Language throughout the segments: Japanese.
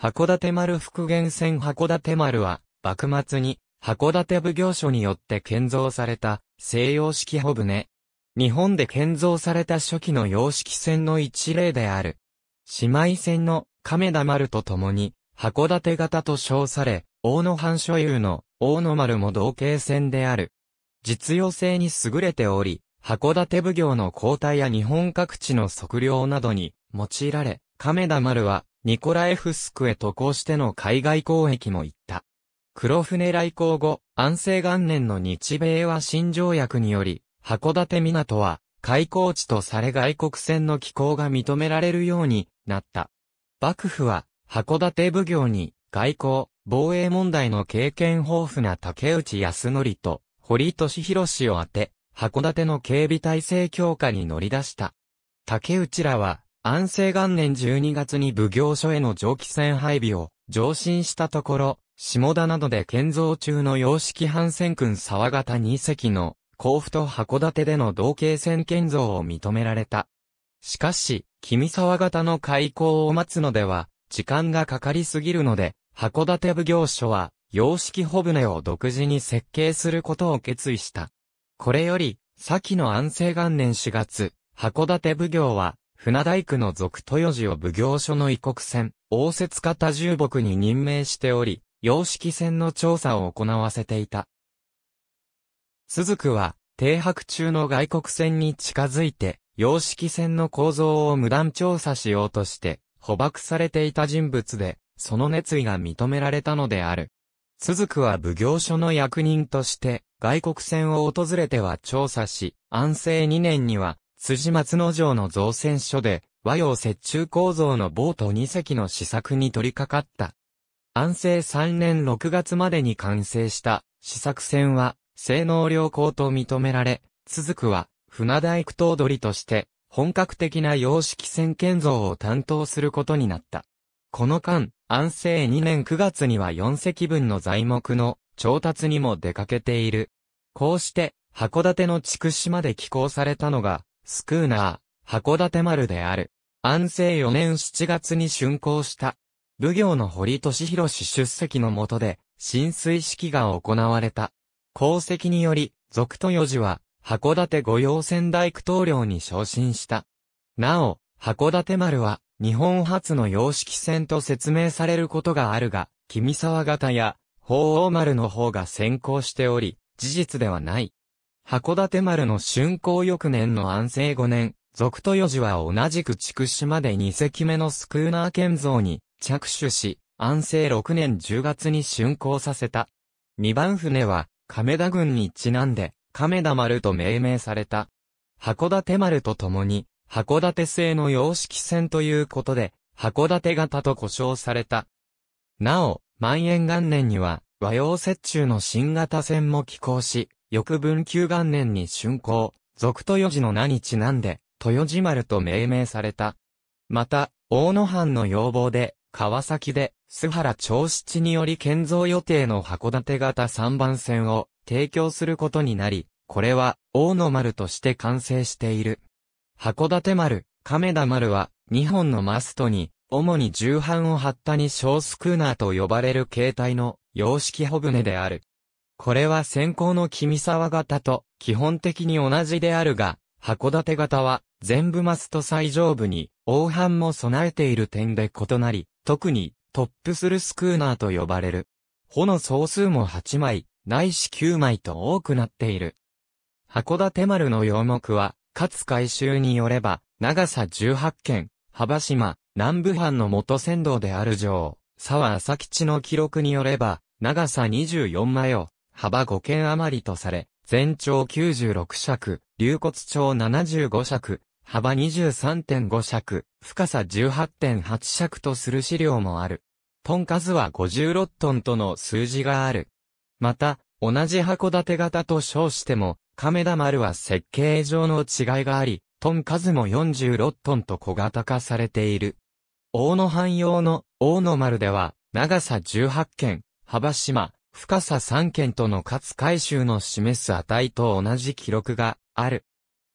函館丸復元船函館丸は、幕末に、函館奉行所によって建造された、西洋式帆船。日本で建造された初期の洋式船の一例である。姉妹船の亀田丸と共に、函館型と称され、大野藩所有の大野丸も同型船である。実用性に優れており、函館奉行の交代や日本各地の測量などに用いられ、亀田丸はニコラエフスクへ渡航しての海外交易も行った。黒船来航後、安政元年の日米和親条約により、函館港は開港地とされ外国船の寄港が認められるようになった。幕府は函館奉行に外交、防衛問題の経験豊富な竹内康則と堀俊博氏を当て、函館の警備体制強化に乗り出した。竹内らは安政元年12月に奉行所への蒸気船配備を上申したところ、下田などで建造中の洋式帆船君沢型2隻の甲府と函館での同型船建造を認められた。しかし、君沢型の開港を待つのでは、時間がかかりすぎるので、函館奉行所は、洋式帆船を独自に設計することを決意した。これより、先の安政元年4月、函館奉行は、船大工の属豊寺を奉行所の異国船、応接家多重木に任命しており、洋式船の調査を行わせていた。鈴木は、停泊中の外国船に近づいて、洋式船の構造を無断調査しようとして、捕獲されていた人物で、その熱意が認められたのである。鈴木は奉行所の役人として、外国船を訪れては調査し、安政2年には、辻松之城の造船所で、和洋折衷構造のボート2隻の試作に取り掛かった。安政3年6月までに完成した試作船は、性能良好と認められ、続くは、船大工頭取として、本格的な洋式船建造を担当することになった。この間、安政2年9月には4隻分の材木の調達にも出かけている。こうして、函館の筑島で寄港されたのが、スクーナー、函館丸である。安政4年7月に竣工した。武行の堀俊博氏出席の下で、浸水式が行われた。功績により、続四寺は、函館御用船大工棟梁に昇進した。なお、函館丸は、日本初の洋式船と説明されることがあるが、君沢型や、鳳凰丸の方が先行しており、事実ではない。函館丸の竣工翌年の安政5年、続豊寺は同じく筑島で2隻目のスクーナー建造に着手し、安政6年10月に竣工させた。2番船は、亀田軍にちなんで、亀田丸と命名された。函館丸と共に、函館製の洋式船ということで、函館型と呼称された。なお、万延元年には、和洋折衷の新型船も寄港し、翌文久元年に竣工、続豊寺の名にちなんで、豊寺丸と命名された。また、大野藩の要望で、川崎で、須原長七により建造予定の函館型三番線を提供することになり、これは、大野丸として完成している。函館丸、亀田丸は、二本のマストに、主に重版を張ったに小スクーナーと呼ばれる形態の、洋式帆船である。これは先行の君沢型と基本的に同じであるが、函館型は全部マスと最上部に黄斑も備えている点で異なり、特にトップスルスクーナーと呼ばれる。穂の総数も8枚、ないし9枚と多くなっている。函館丸の洋目は、勝海舟によれば、長さ18軒、幅島、南部藩の元船道である城、沢浅吉の記録によれば、長さ24マヨ、幅5軒余りとされ、全長96尺、流骨長75尺、幅23.5尺、深さ18.8尺とする資料もある。トン数は56トンとの数字がある。また、同じ函館型と称しても、亀田丸は設計上の違いがあり、トン数も46トンと小型化されている。大野藩用の大野丸では、長さ18軒、幅島、深さ3件との勝回収の示す値と同じ記録がある。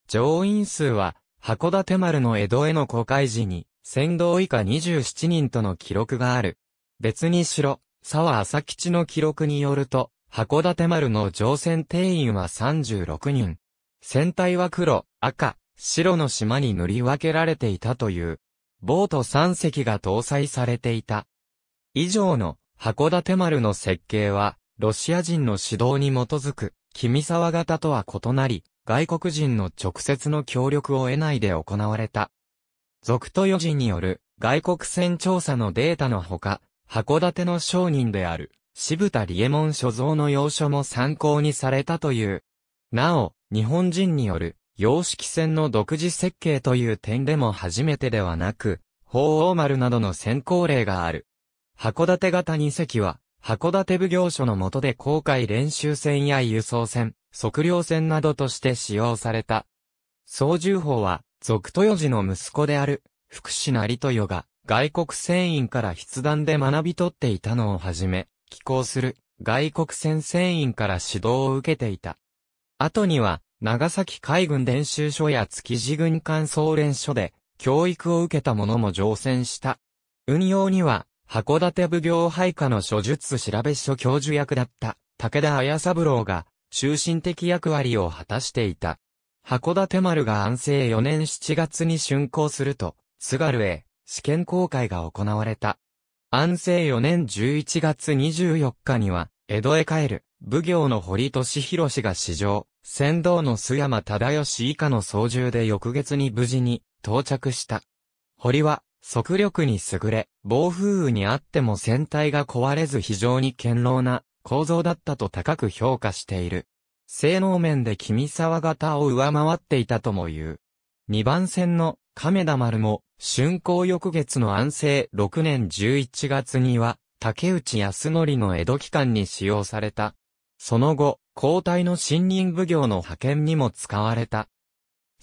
乗員数は、函館丸の江戸への航海時に、先導以下27人との記録がある。別にしろ、沢浅吉の記録によると、函館丸の乗船定員は36人。船体は黒、赤、白の島に塗り分けられていたという、ボート3隻が搭載されていた。以上の函館丸の設計は、ロシア人の指導に基づく、君沢型とは異なり、外国人の直接の協力を得ないで行われた。続と余人による外国船調査のデータのほか、函館の商人である渋田理右衛門所蔵の要所も参考にされたという。なお、日本人による洋式船の独自設計という点でも初めてではなく、鳳凰丸などの先行例がある。函館型二隻は、函館奉行所の下で航海練習船や輸送船、測量船などとして使用された。操縦法は、俗豊寺の息子である、福士成豊が、外国船員から筆談で学び取っていたのをはじめ、寄港する、外国船船員から指導を受けていた。後には、長崎海軍練習所や築地軍艦総連所で、教育を受けた者も乗船した。運用には、函館奉行配下の諸術調べ所教授役だった武田綾三郎が中心的役割を果たしていた。函館丸が安政4年7月に竣工すると、津軽へ試験公開が行われた。安政4年11月24日には、江戸へ帰る、奉行の堀俊弘氏が市場、船頭の須山忠義以下の操縦で翌月に無事に到着した。堀は、速力に優れ、暴風雨にあっても船体が壊れず非常に堅牢な構造だったと高く評価している。性能面で君沢型を上回っていたとも言う。二番線の亀田丸も、春光翌月の安政6年11月には、竹内康則の江戸期間に使用された。その後、交代の新任奉行の派遣にも使われた。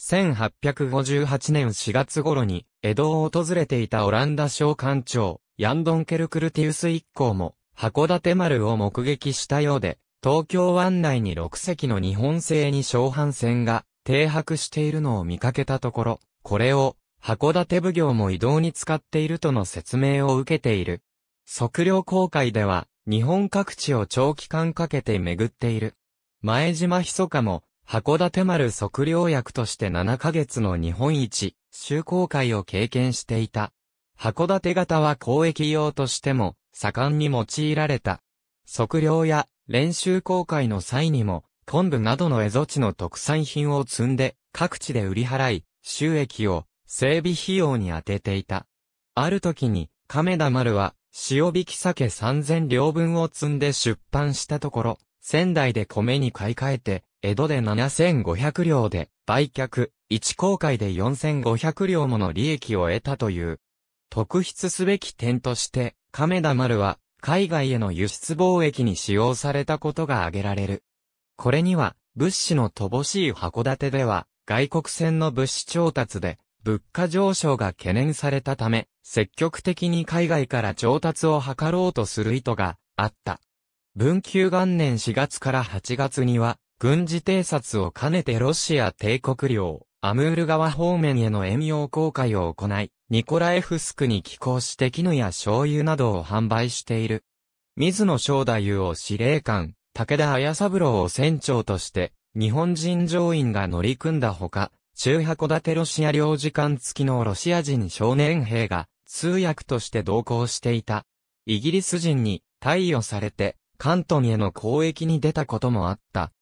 1858年4月頃に、江戸を訪れていたオランダ商館長、ヤンドンケルクルティウス一行も、函館丸を目撃したようで、東京湾内に6隻の日本製に小半船が停泊しているのを見かけたところ、これを函館奉行も移動に使っているとの説明を受けている。測量公開では日本各地を長期間かけて巡っている。前島密かも函館丸測量役として7ヶ月の日本一、周航海を経験していた。函館型は交易用としても、盛んに用いられた。測量や練習航海の際にも、昆布などの蝦夷地の特産品を積んで、各地で売り払い、収益を整備費用に充てていた。ある時に、亀田丸は、塩引き鮭3000両分を積んで出版したところ、仙台で米に買い替えて、江戸で7500両で売却、一公開で4500両もの利益を得たという。特筆すべき点として、亀田丸は海外への輸出貿易に使用されたことが挙げられる。これには、物資の乏しい函館では、外国船の物資調達で、物価上昇が懸念されたため、積極的に海外から調達を図ろうとする意図があった。文久元年4月から8月には、軍事偵察を兼ねてロシア帝国領、アムール川方面への遠洋航海を行い、ニコラエフスクに寄港して絹や醤油などを販売している。水野正太夫を司令官、武田綾三郎を船長として、日本人乗員が乗り組んだほか、中函館ロシア領事館付きのロシア人少年兵が通訳として同行していた。イギリス人に貸与されて、関東への交易に出たこともあった。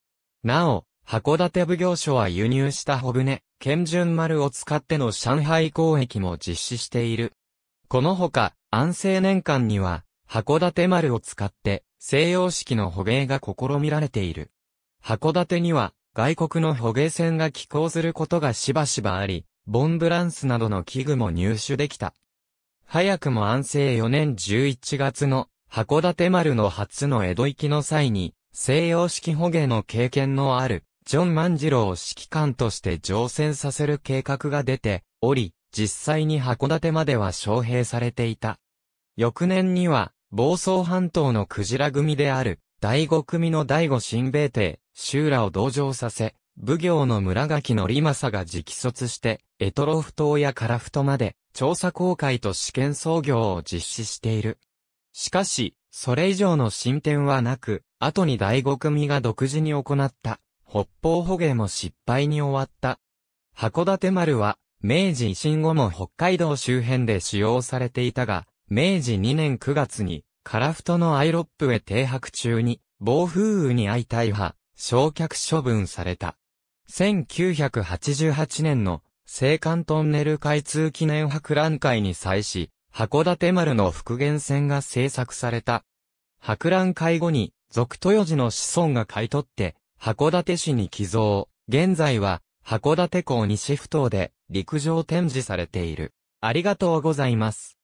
なお、函館奉行所は輸入した帆船、剣順丸を使っての上海交易も実施している。このほか、安政年間には、函館丸を使って、西洋式の捕鯨が試みられている。函館には、外国の捕鯨船が寄港することがしばしばあり、ボンブランスなどの器具も入手できた。早くも安政4年11月の函館丸の初の江戸行きの際に、西洋式捕鯨の経験のある、ジョン万次郎を指揮官として乗船させる計画が出ており、実際に函館までは招聘されていた。翌年には、房総半島のクジラ組である、第五組の第五新米帝、修羅を同乗させ、武行の村垣の利政が直卒して、エトロフ島やカラフトまで、調査公開と試験操業を実施している。しかし、それ以上の進展はなく、後に第五組が独自に行った、北方捕鯨も失敗に終わった。函館丸は、明治維新後も北海道周辺で使用されていたが、明治2年9月に、樺太のアイロップへ停泊中に、暴風雨に相対派、焼却処分された。1988年の、青函トンネル開通記念博覧会に際し、函館丸の復元船が製作された。博覧会後に、俗豊寺の子孫が買い取って、函館市に寄贈。現在は、函館港西埠頭で、陸上展示されている。ありがとうございます。